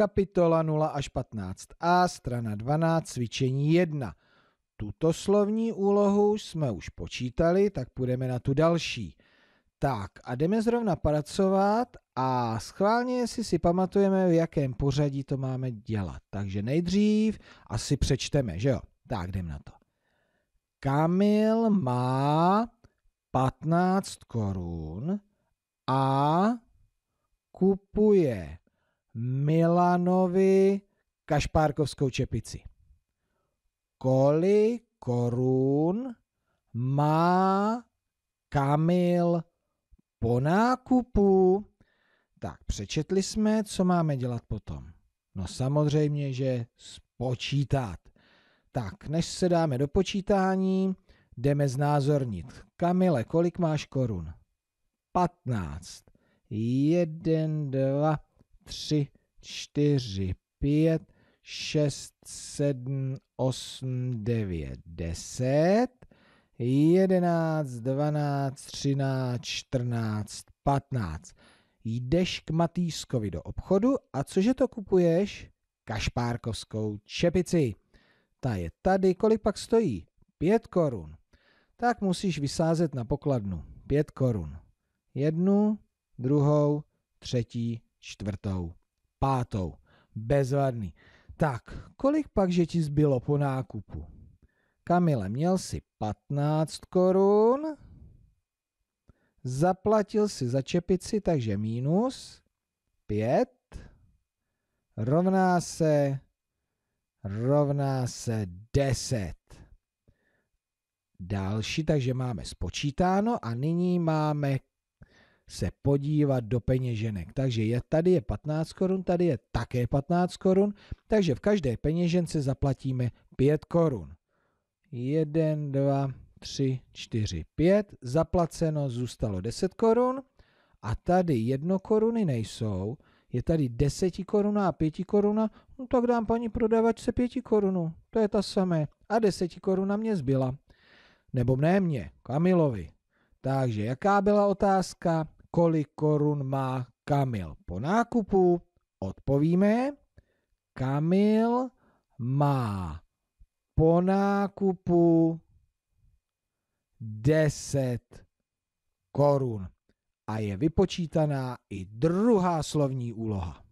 kapitola 0 až 15a, strana 12, cvičení 1. Tuto slovní úlohu jsme už počítali, tak půjdeme na tu další. Tak a jdeme zrovna pracovat a schválně si si pamatujeme, v jakém pořadí to máme dělat. Takže nejdřív asi přečteme, že jo? Tak jdem na to. Kamil má 15 korun a kupuje Milanovi Kašpárkovskou čepici. Kolik korun má Kamil po nákupu? Tak, přečetli jsme, co máme dělat potom. No samozřejmě, že spočítat. Tak, než se dáme do počítání, jdeme znázornit. Kamile, kolik máš korun? 15. 1, 2, tři, čtyři, pět, šest, sedm, osm, devět, deset, jedenáct, dvanáct, třináct, čtrnáct, patnáct. Jdeš k Matýskovi do obchodu a cože to kupuješ? Kašpárkovskou čepici. Ta je tady, kolik pak stojí? Pět korun. Tak musíš vysázet na pokladnu. Pět korun. Jednu, druhou, třetí, čtvrtou, pátou. Bezvadný. Tak, kolik pak, že ti zbylo po nákupu? Kamile, měl si 15 korun, zaplatil si za čepici, takže mínus 5, rovná se, rovná se 10. Další, takže máme spočítáno a nyní máme se podívat do peněženek. Takže je, tady je 15 korun, tady je také 15 korun, takže v každé peněžence zaplatíme 5 korun. 1, 2, 3, 4, 5. Zaplaceno zůstalo 10 korun a tady 1 koruny nejsou. Je tady 10 koruna a 5 koruna, no tak dám paní prodavačce 5 korunu. To je ta samé. A 10 koruna mě zbyla. Nebo ne mě, Kamilovi. Takže jaká byla otázka? kolik korun má Kamil po nákupu? Odpovíme. Kamil má po nákupu 10 korun. A je vypočítaná i druhá slovní úloha.